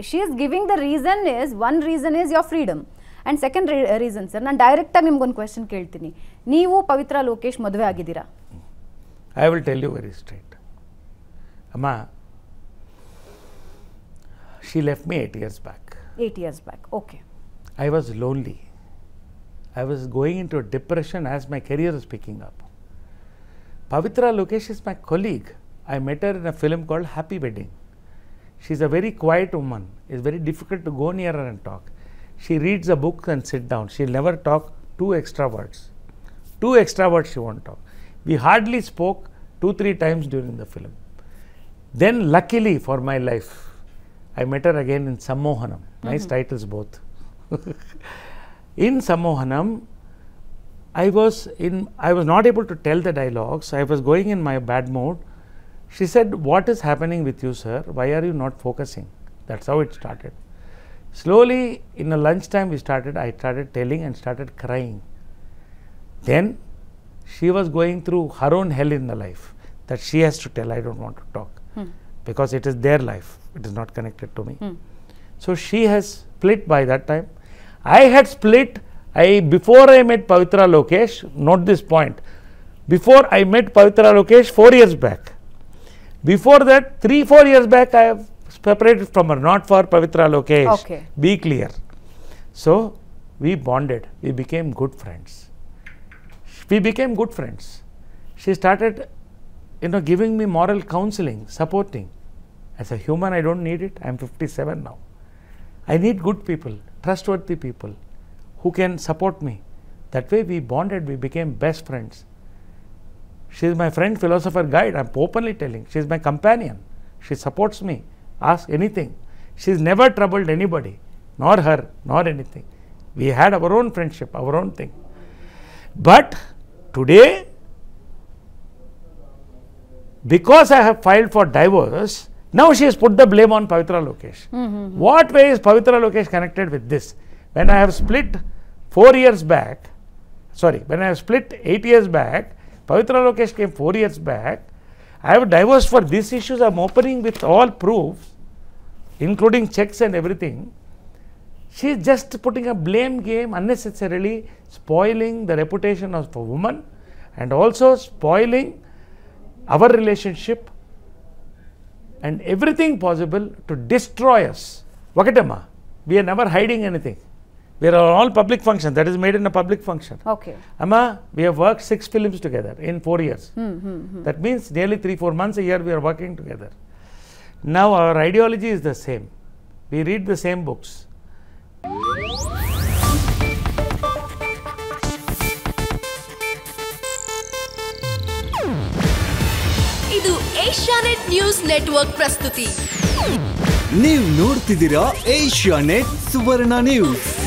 she is giving the reason is one reason is your freedom and second uh, reason sir nan direct ah nimge question keltini neevu pavitra lokesh madhve agidira i will tell you very straight amma she left me 8 years back 8 years back okay i was lonely i was going into a depression as my career was picking up pavitra lokesh is my colleague i met her in a film called happy wedding She's a very quiet woman. It's very difficult to go near her and talk. She reads a book and sit down. She'll never talk two extra words. Two extra words she won't talk. We hardly spoke two, three times during the film. Then luckily for my life, I met her again in Sammohanam. Nice mm -hmm. titles both. in Sammohanam, I was in I was not able to tell the dialogues. I was going in my bad mood. She said, What is happening with you, sir? Why are you not focusing? That's how it started. Slowly, in lunch lunchtime, we started, I started telling and started crying. Then she was going through her own hell in the life that she has to tell, I don't want to talk hmm. because it is their life, it is not connected to me. Hmm. So she has split by that time. I had split. I before I met Pavitra Lokesh, note this point. Before I met Pavitra Lokesh four years back, before that, three, four years back, I have separated from her, not for Pavitra Lokesh. Okay. Be clear. So, we bonded. We became good friends. We became good friends. She started, you know, giving me moral counseling, supporting. As a human, I don't need it. I'm 57 now. I need good people, trustworthy people who can support me. That way, we bonded, we became best friends. She is my friend, philosopher, guide. I'm openly telling. She is my companion. She supports me. Ask anything. She has never troubled anybody, nor her, nor anything. We had our own friendship, our own thing. But today, because I have filed for divorce, now she has put the blame on Pavitra Lokesh. Mm-hmm. What way is Pavitra Lokesh connected with this? When I have split four years back, sorry, when I have split eight years back, Pavitra Lokesh came four years back. I have divorced for these issues. I am opening with all proofs, including checks and everything. She is just putting a blame game unnecessarily, spoiling the reputation of a woman and also spoiling our relationship and everything possible to destroy us. Vakatama, we are never hiding anything. We are all public function. That is made in a public function. Okay. Amma, we have worked six films together in four years. Hmm, hmm, hmm. That means nearly three, four months a year we are working together. Now our ideology is the same. We read the same books. ಇದು Asianet news network ಪ್ರಸ್ತುತಿ ನೀವು ನೋಡ್ತಿದ್ದೀರಾ Asianet ಸುವರ್ಣ news